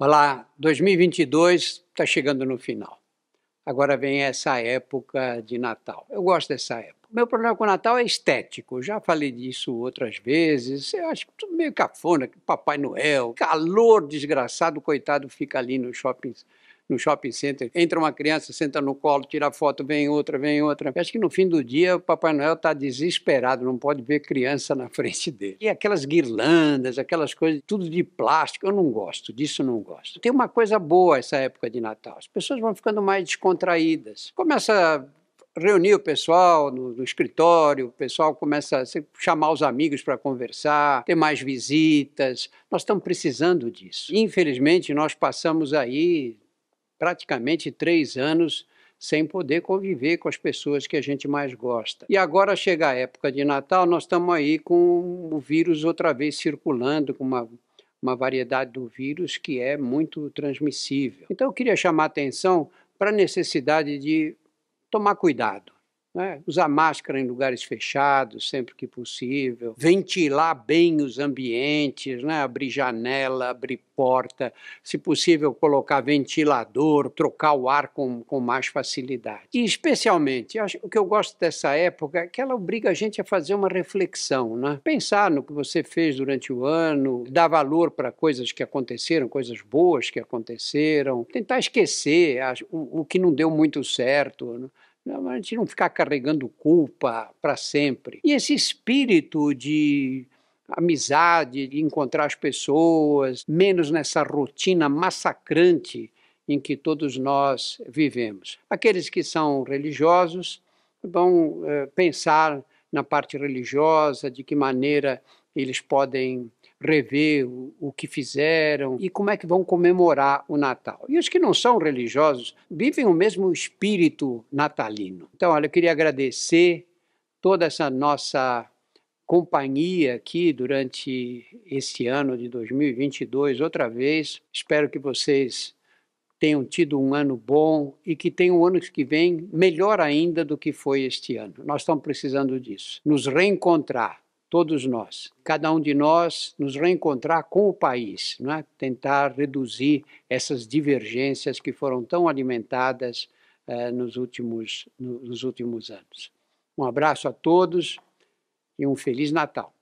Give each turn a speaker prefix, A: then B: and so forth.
A: Olá, 2022 está chegando no final. Agora vem essa época de Natal. Eu gosto dessa época. Meu problema com o Natal é estético. já falei disso outras vezes. Eu acho tudo meio cafona, Papai Noel, calor desgraçado, coitado, fica ali nos shoppings no shopping center. Entra uma criança, senta no colo, tira foto, vem outra, vem outra. acho que no fim do dia o Papai Noel está desesperado, não pode ver criança na frente dele. E aquelas guirlandas, aquelas coisas, tudo de plástico, eu não gosto, disso não gosto. Tem uma coisa boa essa época de Natal, as pessoas vão ficando mais descontraídas. Começa reunir o pessoal no, no, escritório, o pessoal começa a chamar os amigos para conversar, ter mais visitas. Nós estamos precisando disso. Infelizmente, nós passamos aí praticamente três anos sem poder conviver com as pessoas que a gente mais gosta. E agora chega a época de Natal, nós estamos aí com o vírus outra vez circulando, com uma, uma variedade do vírus que é muito transmissível. Então eu queria chamar a atenção para a necessidade de tomar cuidado. Né? Usar máscara em lugares fechados sempre que possível, ventilar bem os ambientes, né? abrir janela, abrir porta, se possível colocar ventilador, trocar o ar com, com mais facilidade. E especialmente, acho, o que eu gosto dessa época é que ela obriga a gente a fazer uma reflexão, né? pensar no que você fez durante o ano, dar valor para coisas que aconteceram, coisas boas que aconteceram, tentar esquecer o, o, que não deu muito certo. Né? a gente não ficar carregando culpa para sempre. E esse espírito de amizade, de encontrar as pessoas, menos nessa rotina massacrante em que todos nós vivemos. Aqueles que são religiosos vão é, pensar na parte religiosa, de que maneira eles podem rever o, o, que fizeram e como é que vão comemorar o Natal. E os que não são religiosos vivem o mesmo espírito natalino. Então, olha, eu queria agradecer toda essa nossa companhia aqui durante esse ano de 2022, outra vez. Espero que vocês tenham tido um ano bom e que tenham um ano que vem melhor ainda do que foi este ano. Nós estamos precisando disso, nos reencontrar todos nós, cada um de nós nos reencontrar com o país, não é? tentar reduzir essas divergências que foram tão alimentadas eh, nos, últimos, nos últimos anos. Um abraço a todos e um Feliz Natal.